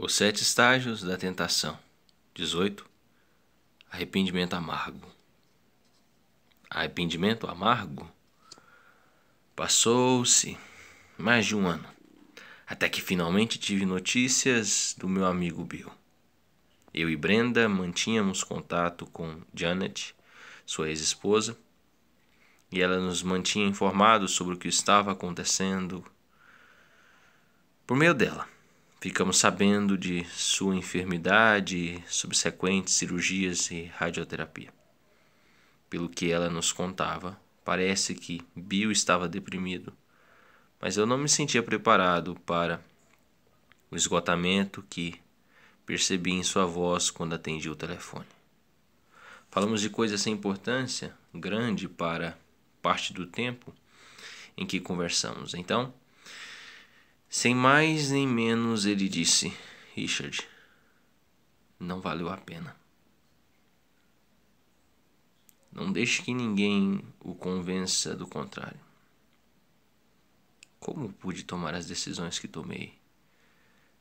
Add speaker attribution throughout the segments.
Speaker 1: Os sete estágios da tentação. 18. Arrependimento amargo. Arrependimento amargo? Passou-se mais de um ano, até que finalmente tive notícias do meu amigo Bill. Eu e Brenda mantínhamos contato com Janet, sua ex-esposa, e ela nos mantinha informados sobre o que estava acontecendo por meio dela. Ficamos sabendo de sua enfermidade, subsequentes cirurgias e radioterapia. Pelo que ela nos contava, parece que Bill estava deprimido, mas eu não me sentia preparado para o esgotamento que percebi em sua voz quando atendi o telefone. Falamos de coisas sem importância, grande para parte do tempo em que conversamos. Então, sem mais nem menos, ele disse: Richard, não valeu a pena. Não deixe que ninguém o convença do contrário. Como pude tomar as decisões que tomei,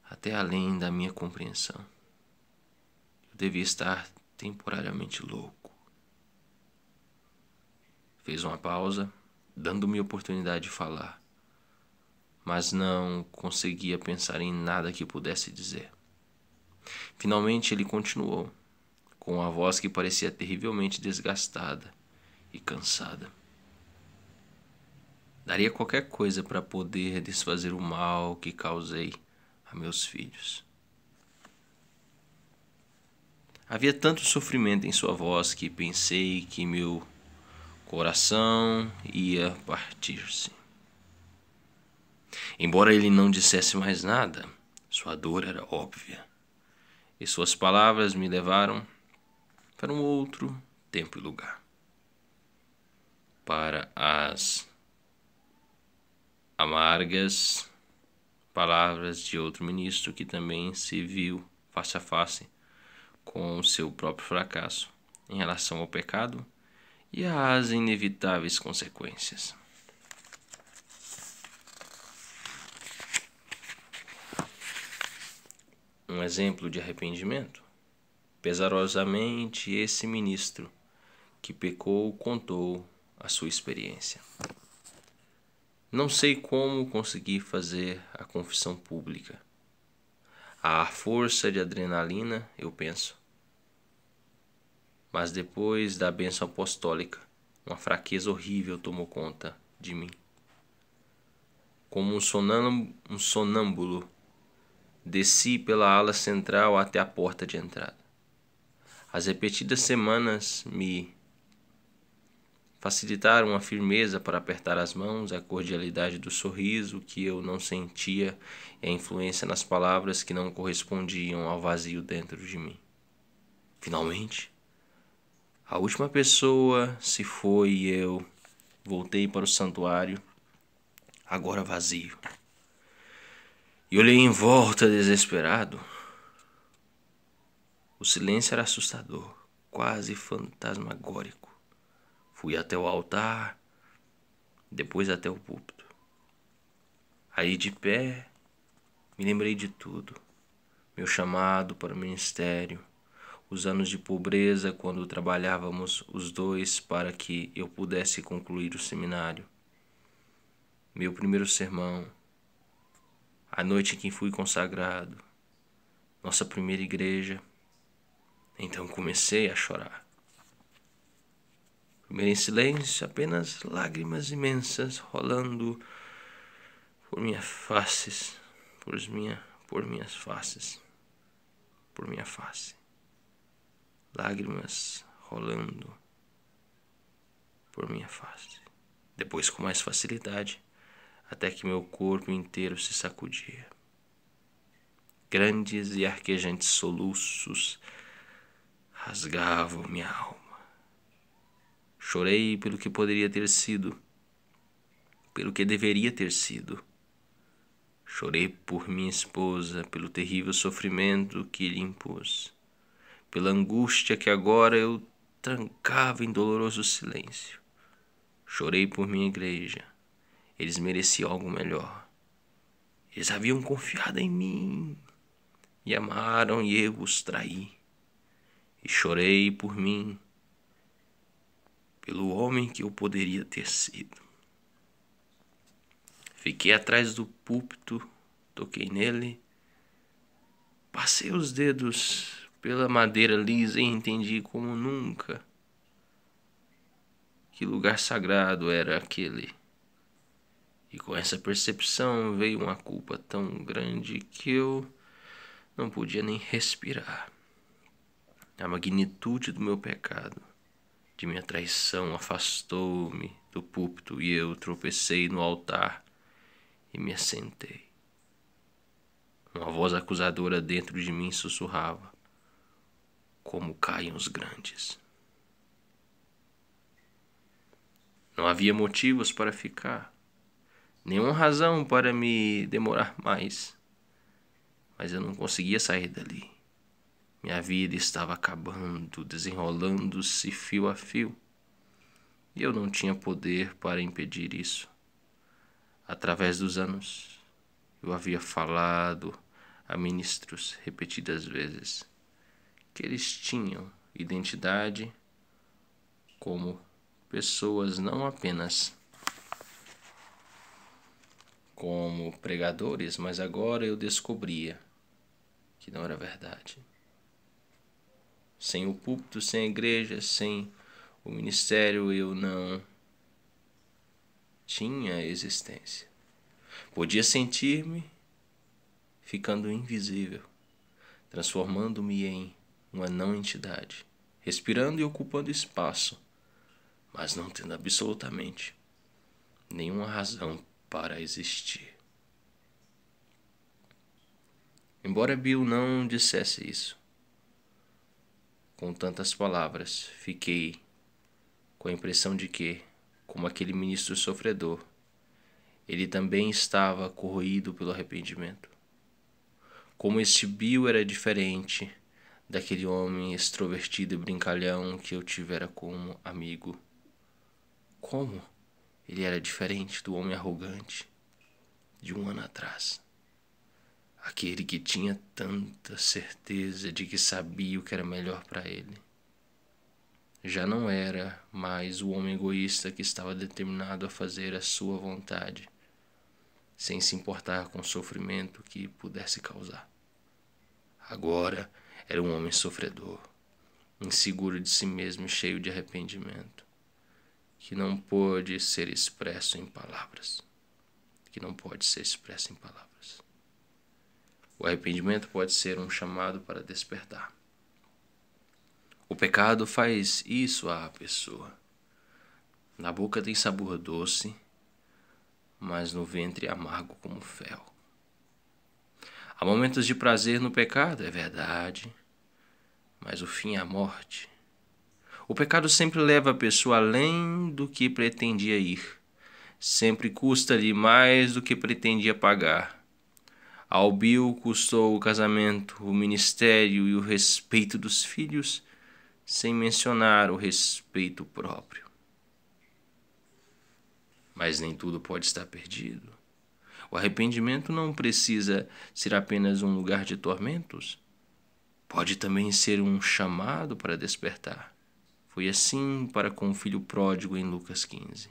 Speaker 1: até além da minha compreensão? Eu devia estar temporariamente louco. Fez uma pausa, dando-me oportunidade de falar mas não conseguia pensar em nada que pudesse dizer. Finalmente ele continuou, com a voz que parecia terrivelmente desgastada e cansada. Daria qualquer coisa para poder desfazer o mal que causei a meus filhos. Havia tanto sofrimento em sua voz que pensei que meu coração ia partir-se. Embora ele não dissesse mais nada, sua dor era óbvia, e suas palavras me levaram para um outro tempo e lugar para as amargas palavras de outro ministro que também se viu face a face com o seu próprio fracasso em relação ao pecado e às inevitáveis consequências. um exemplo de arrependimento? Pesarosamente, esse ministro que pecou contou a sua experiência. Não sei como consegui fazer a confissão pública. À força de adrenalina, eu penso. Mas depois da bênção apostólica, uma fraqueza horrível tomou conta de mim. Como um sonâmbulo Desci pela ala central até a porta de entrada. As repetidas semanas me facilitaram a firmeza para apertar as mãos, a cordialidade do sorriso que eu não sentia e a influência nas palavras que não correspondiam ao vazio dentro de mim. Finalmente, a última pessoa se foi e eu voltei para o santuário, agora vazio. E olhei em volta desesperado. O silêncio era assustador, quase fantasmagórico. Fui até o altar, depois até o púlpito. Aí de pé, me lembrei de tudo. Meu chamado para o ministério, os anos de pobreza quando trabalhávamos os dois para que eu pudesse concluir o seminário. Meu primeiro sermão, a noite em que fui consagrado, nossa primeira igreja. Então comecei a chorar. Primeiro em silêncio, apenas lágrimas imensas rolando por minhas faces, por minha, por minhas faces, por minha face. Lágrimas rolando por minha face. Depois com mais facilidade, até que meu corpo inteiro se sacudia. Grandes e arquejantes soluços rasgavam minha alma. Chorei pelo que poderia ter sido, pelo que deveria ter sido. Chorei por minha esposa, pelo terrível sofrimento que lhe impus, pela angústia que agora eu trancava em doloroso silêncio. Chorei por minha igreja eles mereciam algo melhor. Eles haviam confiado em mim e amaram e eu os traí. E chorei por mim, pelo homem que eu poderia ter sido. Fiquei atrás do púlpito, toquei nele, passei os dedos pela madeira lisa e entendi como nunca que lugar sagrado era aquele e com essa percepção veio uma culpa tão grande que eu não podia nem respirar. A magnitude do meu pecado, de minha traição, afastou-me do púlpito e eu tropecei no altar e me assentei. Uma voz acusadora dentro de mim sussurrava: Como caem os grandes. Não havia motivos para ficar nenhuma razão para me demorar mais. Mas eu não conseguia sair dali. Minha vida estava acabando, desenrolando-se fio a fio. E eu não tinha poder para impedir isso. Através dos anos, eu havia falado a ministros repetidas vezes que eles tinham identidade como pessoas não apenas como pregadores, mas agora eu descobria que não era verdade. Sem o púlpito, sem a igreja, sem o ministério, eu não tinha existência. Podia sentir-me ficando invisível, transformando-me em uma não entidade, respirando e ocupando espaço, mas não tendo absolutamente nenhuma razão para existir. Embora Bill não dissesse isso, com tantas palavras, fiquei com a impressão de que, como aquele ministro sofredor, ele também estava corroído pelo arrependimento. Como este Bill era diferente daquele homem extrovertido e brincalhão que eu tivera como amigo. Como? Ele era diferente do homem arrogante de um ano atrás. Aquele que tinha tanta certeza de que sabia o que era melhor para ele. Já não era mais o homem egoísta que estava determinado a fazer a sua vontade, sem se importar com o sofrimento que pudesse causar. Agora era um homem sofredor, inseguro de si mesmo e cheio de arrependimento que não pode ser expresso em palavras. Que não pode ser expresso em palavras. O arrependimento pode ser um chamado para despertar. O pecado faz isso à pessoa. Na boca tem sabor doce, mas no ventre amargo como fel. Há momentos de prazer no pecado, é verdade, mas o fim é a morte. O pecado sempre leva a pessoa além do que pretendia ir, sempre custa-lhe mais do que pretendia pagar. Ao Bill custou o casamento, o ministério e o respeito dos filhos, sem mencionar o respeito próprio. Mas nem tudo pode estar perdido. O arrependimento não precisa ser apenas um lugar de tormentos, pode também ser um chamado para despertar. Foi assim para com o filho pródigo em Lucas 15.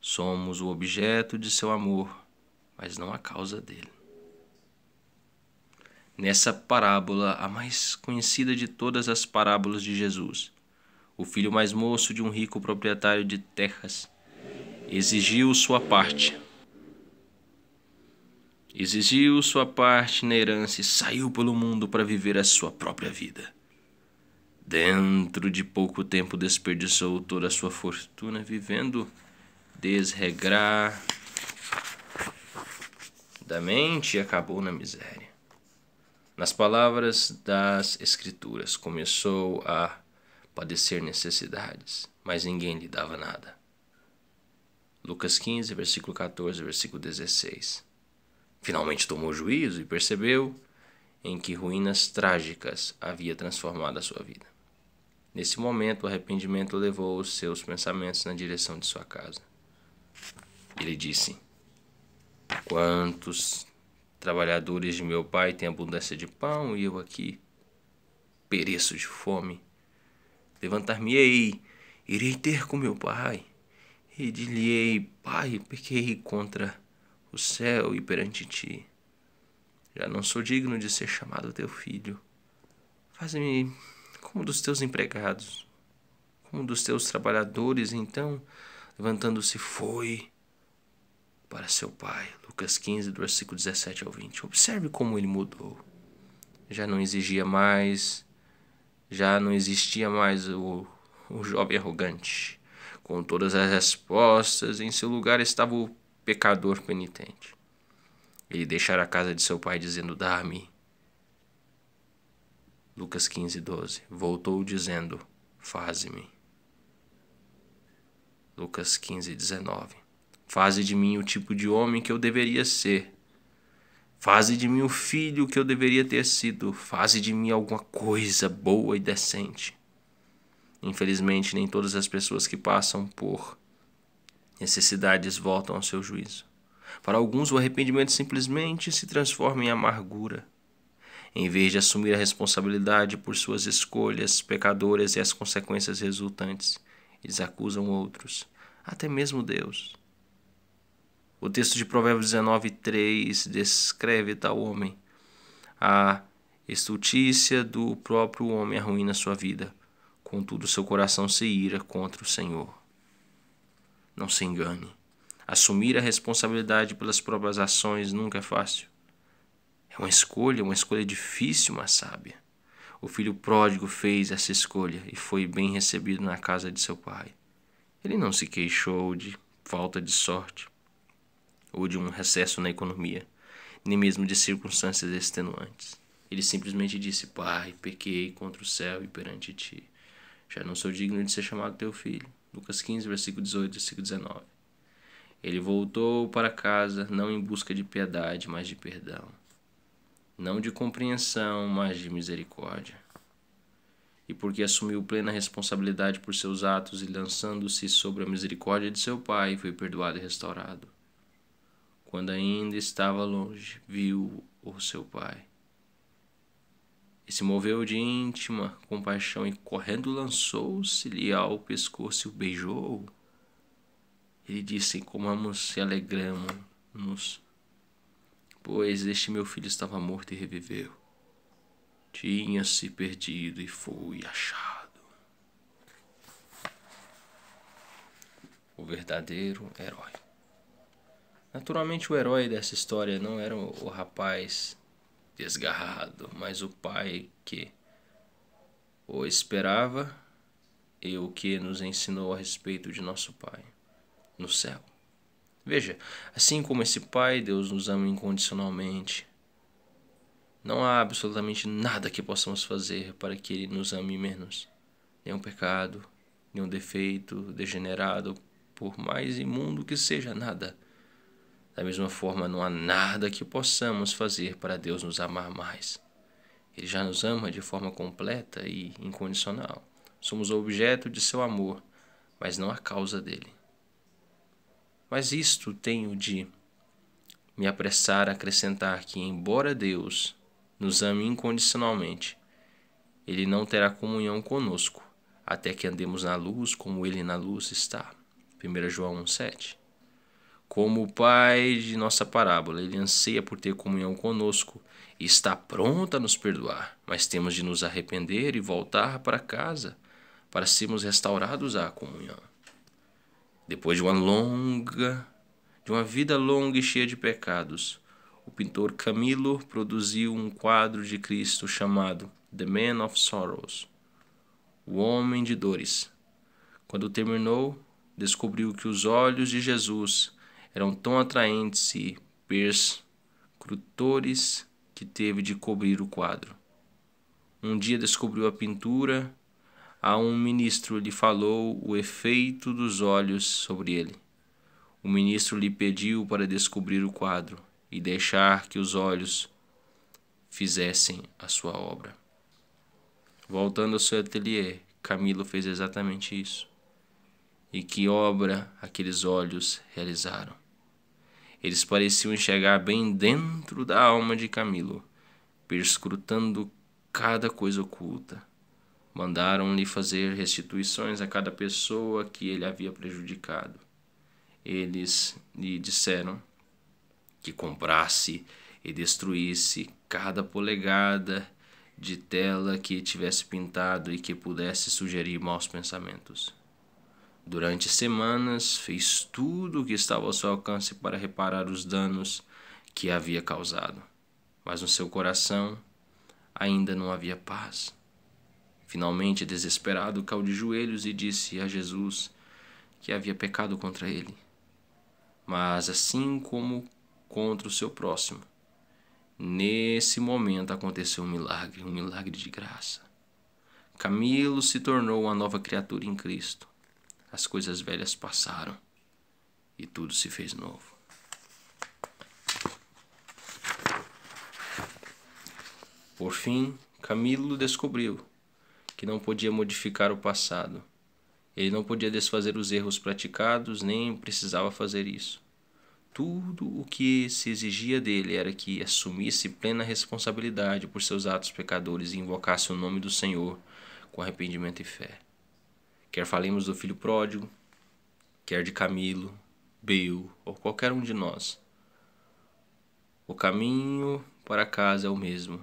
Speaker 1: Somos o objeto de seu amor, mas não a causa dele. Nessa parábola, a mais conhecida de todas as parábolas de Jesus, o filho mais moço de um rico proprietário de terras exigiu sua parte. Exigiu sua parte na herança e saiu pelo mundo para viver a sua própria vida. Dentro de pouco tempo desperdiçou toda a sua fortuna vivendo desregradamente e acabou na miséria. Nas palavras das Escrituras, começou a padecer necessidades, mas ninguém lhe dava nada. Lucas 15, versículo 14, versículo 16. Finalmente tomou juízo e percebeu em que ruínas trágicas havia transformado a sua vida. Nesse momento, o arrependimento levou os seus pensamentos na direção de sua casa. Ele disse: Quantos trabalhadores de meu pai têm abundância de pão e eu aqui pereço de fome? Levantar-me-ei, irei ter com meu pai. E dir-lhe-ei: Pai, pequei contra o céu e perante ti. Já não sou digno de ser chamado teu filho. Faz-me como um dos teus empregados, como um dos teus trabalhadores, então, levantando-se, foi para seu pai. Lucas 15, do versículo 17 ao 20. Observe como ele mudou. Já não exigia mais, já não existia mais o, o jovem arrogante. Com todas as respostas, em seu lugar estava o pecador penitente. Ele deixara a casa de seu pai, dizendo: Dá-me Lucas 15, 12. Voltou dizendo: Faze-me. Lucas 15, 19. Faze de mim o tipo de homem que eu deveria ser. Faze de mim o filho que eu deveria ter sido. Faze de mim alguma coisa boa e decente. Infelizmente, nem todas as pessoas que passam por necessidades voltam ao seu juízo. Para alguns, o arrependimento simplesmente se transforma em amargura em vez de assumir a responsabilidade por suas escolhas pecadoras e as consequências resultantes. Eles acusam outros, até mesmo Deus. O texto de Provérbios 19, 3 descreve tal homem. A estultícia do próprio homem arruína sua vida, contudo seu coração se ira contra o Senhor. Não se engane. Assumir a responsabilidade pelas próprias ações nunca é fácil. Uma escolha, uma escolha difícil, mas sábia. O filho pródigo fez essa escolha e foi bem recebido na casa de seu pai. Ele não se queixou de falta de sorte ou de um recesso na economia, nem mesmo de circunstâncias extenuantes. Ele simplesmente disse: Pai, pequei contra o céu e perante ti. Já não sou digno de ser chamado teu filho. Lucas 15, versículo 18, versículo 19. Ele voltou para casa não em busca de piedade, mas de perdão não de compreensão, mas de misericórdia. E porque assumiu plena responsabilidade por seus atos e lançando-se sobre a misericórdia de seu Pai, foi perdoado e restaurado. Quando ainda estava longe, viu o seu Pai. E se moveu de íntima compaixão e correndo lançou-se-lhe ao pescoço e o beijou. Ele disse: "Como amamos e alegramos-nos pois este meu filho estava morto e reviveu. Tinha-se perdido e foi achado. O verdadeiro herói. Naturalmente, o herói dessa história não era o rapaz desgarrado, mas o pai que o esperava e o que nos ensinou a respeito de nosso Pai no céu. Veja, assim como esse Pai, Deus nos ama incondicionalmente. Não há absolutamente nada que possamos fazer para que Ele nos ame menos. Nenhum pecado, nenhum defeito, degenerado, por mais imundo que seja, nada. Da mesma forma, não há nada que possamos fazer para Deus nos amar mais. Ele já nos ama de forma completa e incondicional. Somos objeto de seu amor, mas não a causa dele. Mas isto tenho de me apressar a acrescentar que, embora Deus nos ame incondicionalmente, ele não terá comunhão conosco, até que andemos na luz como ele na luz está. 1 João 1,7 Como o Pai de nossa parábola, ele anseia por ter comunhão conosco e está pronto a nos perdoar, mas temos de nos arrepender e voltar para casa para sermos restaurados à comunhão. Depois de uma longa, de uma vida longa e cheia de pecados, o pintor Camilo produziu um quadro de Cristo chamado The Man of Sorrows, o homem de dores. Quando terminou, descobriu que os olhos de Jesus eram tão atraentes e perscrutores que teve de cobrir o quadro. Um dia descobriu a pintura a um ministro lhe falou o efeito dos olhos sobre ele. O ministro lhe pediu para descobrir o quadro e deixar que os olhos fizessem a sua obra. Voltando ao seu ateliê, Camilo fez exatamente isso. E que obra aqueles olhos realizaram. Eles pareciam enxergar bem dentro da alma de Camilo, perscrutando cada coisa oculta Mandaram-lhe fazer restituições a cada pessoa que ele havia prejudicado. Eles lhe disseram que comprasse e destruísse cada polegada de tela que tivesse pintado e que pudesse sugerir maus pensamentos. Durante semanas, fez tudo o que estava ao seu alcance para reparar os danos que havia causado, mas no seu coração ainda não havia paz. Finalmente, desesperado, caiu de joelhos e disse a Jesus que havia pecado contra ele, mas assim como contra o seu próximo. Nesse momento aconteceu um milagre, um milagre de graça. Camilo se tornou uma nova criatura em Cristo. As coisas velhas passaram e tudo se fez novo. Por fim, Camilo descobriu que não podia modificar o passado. Ele não podia desfazer os erros praticados, nem precisava fazer isso. Tudo o que se exigia dele era que assumisse plena responsabilidade por seus atos pecadores e invocasse o nome do Senhor com arrependimento e fé. Quer falemos do filho pródigo, quer de Camilo, Bill ou qualquer um de nós. O caminho para casa é o mesmo.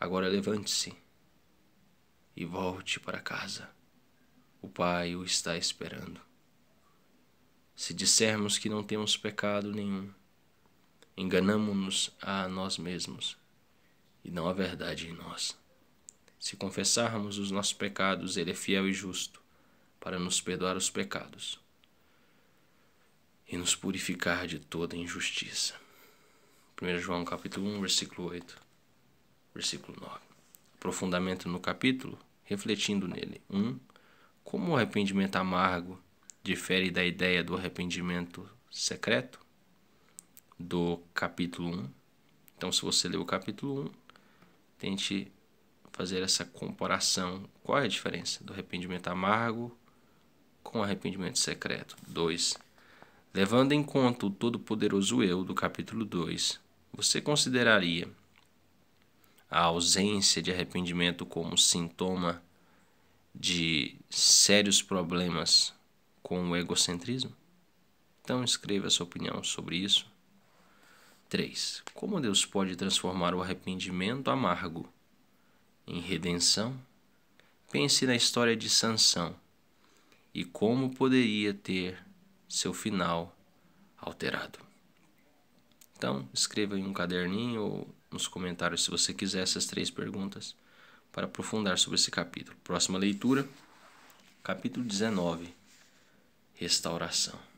Speaker 1: Agora levante-se e volte para casa. O Pai o está esperando. Se dissermos que não temos pecado nenhum, enganamo-nos a nós mesmos e não há verdade em nós. Se confessarmos os nossos pecados, Ele é fiel e justo para nos perdoar os pecados e nos purificar de toda injustiça. 1 João capítulo 1, versículo 8, versículo 9. Aprofundamento no capítulo refletindo nele. 1. Um, como o arrependimento amargo difere da ideia do arrependimento secreto do capítulo 1. Então, se você leu o capítulo 1, tente fazer essa comparação. Qual é a diferença do arrependimento amargo com arrependimento secreto? 2. Levando em conta o todo-poderoso eu do capítulo 2, você consideraria a ausência de arrependimento como sintoma de sérios problemas com o egocentrismo? Então escreva sua opinião sobre isso. 3. Como Deus pode transformar o arrependimento amargo em redenção? Pense na história de Sansão e como poderia ter seu final alterado. Então, escreva em um caderninho ou nos comentários se você quiser essas três perguntas para aprofundar sobre esse capítulo. Próxima leitura, capítulo 19, Restauração.